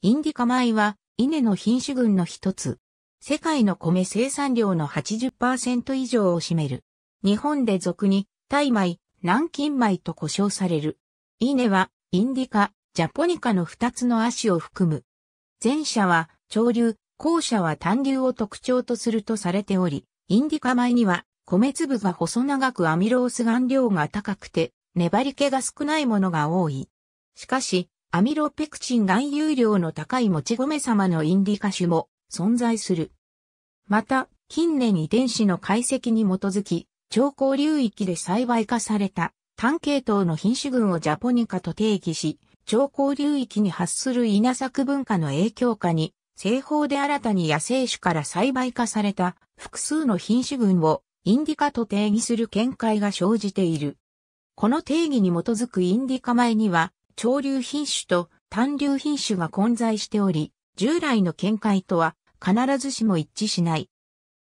インディカ米は稲の品種群の一つ。世界の米生産量の80%以上を占める。日本で俗に、大米、南京米と呼称される。稲は、インディカ、ジャポニカの二つの足を含む。前者は、潮流、後者は単流を特徴とするとされており、インディカ米には、米粒が細長くアミロース含量が高くて、粘り気が少ないものが多い。しかし、アミロペクチン含有量の高いもち米様のインディカ種も存在する。また、近年遺伝子の解析に基づき、超高流域で栽培化された単系統の品種群をジャポニカと定義し、超高流域に発する稲作文化の影響下に、製法で新たに野生種から栽培化された複数の品種群をインディカと定義する見解が生じている。この定義に基づくインディカ米には潮流品種と単流品種が混在しており、従来の見解とは必ずしも一致しない。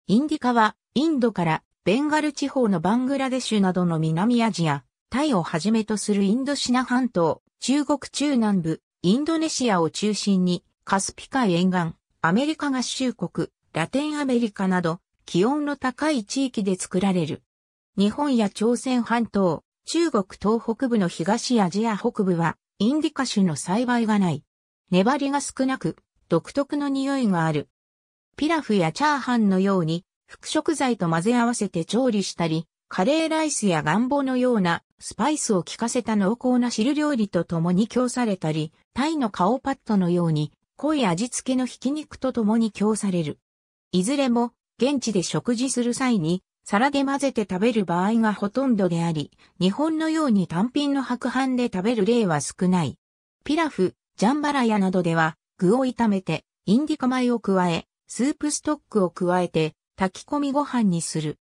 インディカはインドからベンガル地方のバングラデシュなどの南アジア、タイをはじめとするインドシナ半島、中国中南部、インドネシアを中心にカスピ海沿岸、アメリカ合衆国、ラテンアメリカなど気温の高い地域で作られる。日本や朝鮮半島、中国東北部の東アジア北部はインディカ種の栽培がない。粘りが少なく、独特の匂いがある。ピラフやチャーハンのように、副食材と混ぜ合わせて調理したり、カレーライスやガンボのようなスパイスを効かせた濃厚な汁料理と共に供されたり、タイの顔パッドのように濃い味付けのひき肉と共に供される。いずれも現地で食事する際に皿で混ぜて食べる場合がほとんどであり、日本のように単品の白飯で食べる例は少ない。ピラフ、ジャンバラヤなどでは、具を炒めて、インディカ米を加え、スープストックを加えて、炊き込みご飯にする。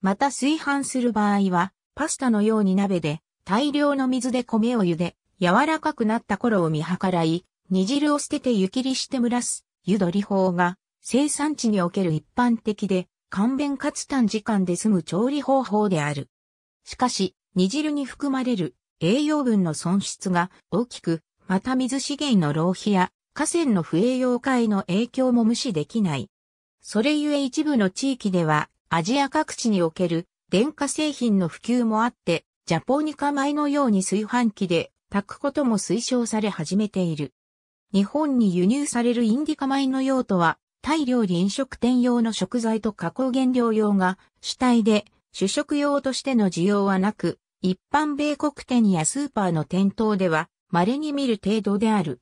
また炊飯する場合は、パスタのように鍋で、大量の水で米を茹で、柔らかくなった頃を見計らい、煮汁を捨てて湯切りして蒸らす、湯取り法が、生産地における一般的で、簡便かつ短時間で済む調理方法である。しかし、煮汁に含まれる栄養分の損失が大きく、また水資源の浪費や河川の不栄養化への影響も無視できない。それゆえ一部の地域ではアジア各地における電化製品の普及もあって、ジャポニカ米のように炊飯器で炊くことも推奨され始めている。日本に輸入されるインディカ米の用途はタイ料理飲食店用の食材と加工原料用が主体で主食用としての需要はなく、一般米国店やスーパーの店頭では稀に見る程度である。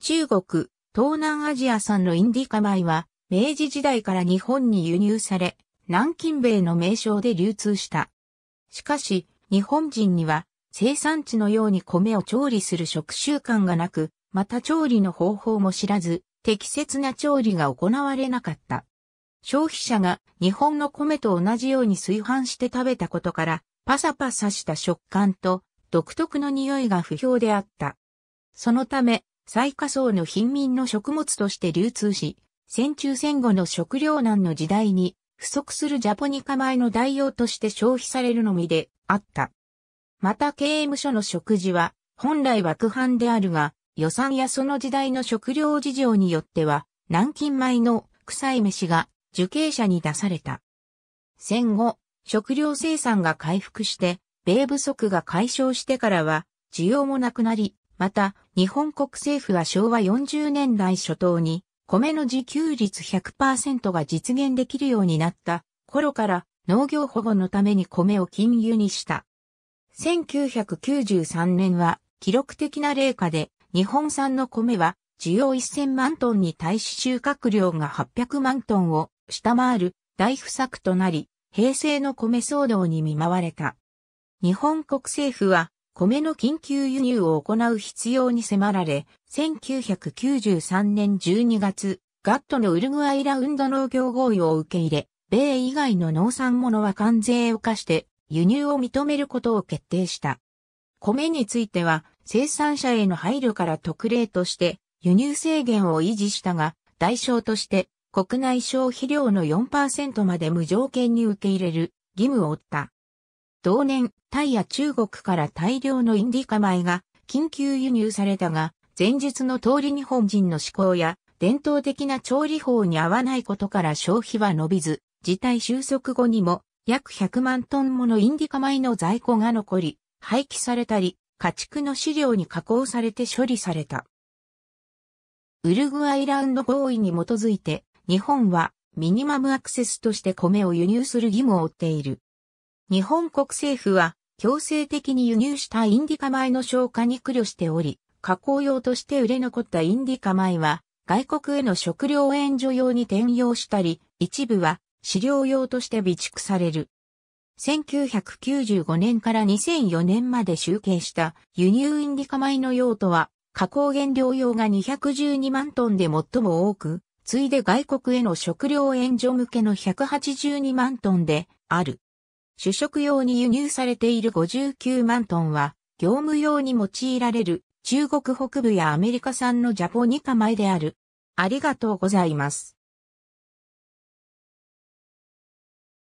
中国、東南アジア産のインディカ米は明治時代から日本に輸入され、南京米の名称で流通した。しかし、日本人には生産地のように米を調理する食習慣がなく、また調理の方法も知らず、適切な調理が行われなかった。消費者が日本の米と同じように炊飯して食べたことから、パサパサした食感と独特の匂いが不評であった。そのため、最下層の貧民の食物として流通し、戦中戦後の食糧難の時代に不足するジャポニカ米の代用として消費されるのみであった。また刑務所の食事は本来苦飯であるが、予算やその時代の食料事情によっては、南京米の臭い飯が受刑者に出された。戦後、食料生産が回復して、米不足が解消してからは、需要もなくなり、また、日本国政府は昭和40年代初頭に、米の自給率100%が実現できるようになった頃から農業保護のために米を禁輸にした。1993年は記録的な冷夏で日本産の米は需要1000万トンに対し収穫量が800万トンを下回る大不作となり、平成の米騒動に見舞われた。日本国政府は米の緊急輸入を行う必要に迫られ、1993年12月、ガットのウルグアイラウンド農業合意を受け入れ、米以外の農産物は関税を課して輸入を認めることを決定した。米については生産者への配慮から特例として輸入制限を維持したが、代償として国内消費量の4%まで無条件に受け入れる義務を負った。同年、タイや中国から大量のインディカ米が緊急輸入されたが、前述の通り日本人の思考や伝統的な調理法に合わないことから消費は伸びず、事態収束後にも約100万トンものインディカ米の在庫が残り、廃棄されたり、家畜の飼料に加工されて処理された。ウルグアイランド合意に基づいて、日本はミニマムアクセスとして米を輸入する義務を負っている。日本国政府は強制的に輸入したインディカ米の消化に苦慮しており、加工用として売れ残ったインディカ米は外国への食料援助用に転用したり、一部は飼料用として備蓄される。1995年から2004年まで集計した輸入インディカ米の用途は、加工原料用が212万トンで最も多く、次いで外国への食料援助向けの182万トンである。主食用に輸入されている59万トンは、業務用に用いられる中国北部やアメリカ産のジャポニカ米である。ありがとうございます。